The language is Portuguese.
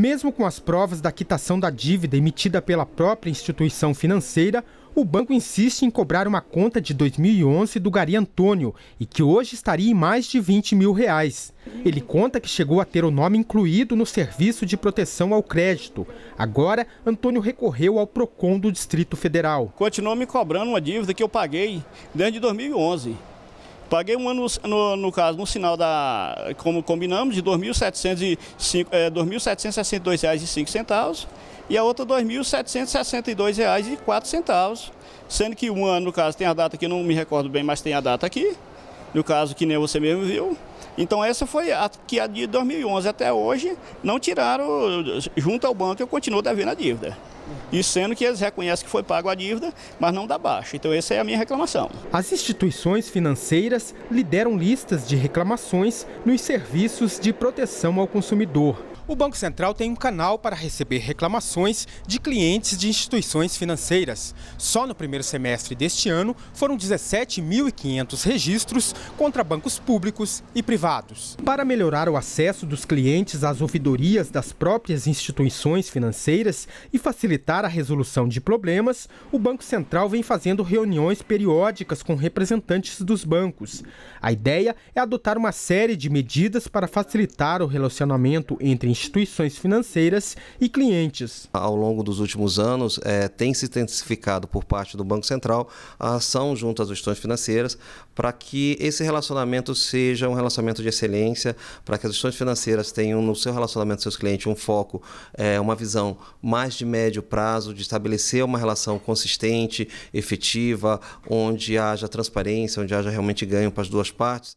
Mesmo com as provas da quitação da dívida emitida pela própria instituição financeira, o banco insiste em cobrar uma conta de 2011 do Gari Antônio e que hoje estaria em mais de 20 mil reais. Ele conta que chegou a ter o nome incluído no Serviço de Proteção ao Crédito. Agora, Antônio recorreu ao PROCON do Distrito Federal. Continua me cobrando uma dívida que eu paguei desde 2011. Paguei um ano, no, no caso, no sinal da, como combinamos, de R$ 2.762,05 é, reais e, cinco centavos, e a outra R$ 2.762,04, sendo que um ano, no caso, tem a data que não me recordo bem, mas tem a data aqui, no caso que nem você mesmo viu, então essa foi a que a de 2011 até hoje não tiraram junto ao banco, eu continuo devendo a dívida. E sendo que eles reconhecem que foi pago a dívida, mas não dá baixa. Então essa é a minha reclamação. As instituições financeiras lideram listas de reclamações nos serviços de proteção ao consumidor. O Banco Central tem um canal para receber reclamações de clientes de instituições financeiras. Só no primeiro semestre deste ano foram 17.500 registros contra bancos públicos e privados. Para melhorar o acesso dos clientes às ouvidorias das próprias instituições financeiras e facilitar a resolução de problemas, o Banco Central vem fazendo reuniões periódicas com representantes dos bancos. A ideia é adotar uma série de medidas para facilitar o relacionamento entre instituições financeiras e clientes. Ao longo dos últimos anos, é, tem se intensificado por parte do Banco Central a ação junto às instituições financeiras para que esse relacionamento seja um relacionamento de excelência, para que as instituições financeiras tenham no seu relacionamento com seus clientes um foco, é, uma visão mais de médio prazo, de estabelecer uma relação consistente, efetiva, onde haja transparência, onde haja realmente ganho para as duas partes.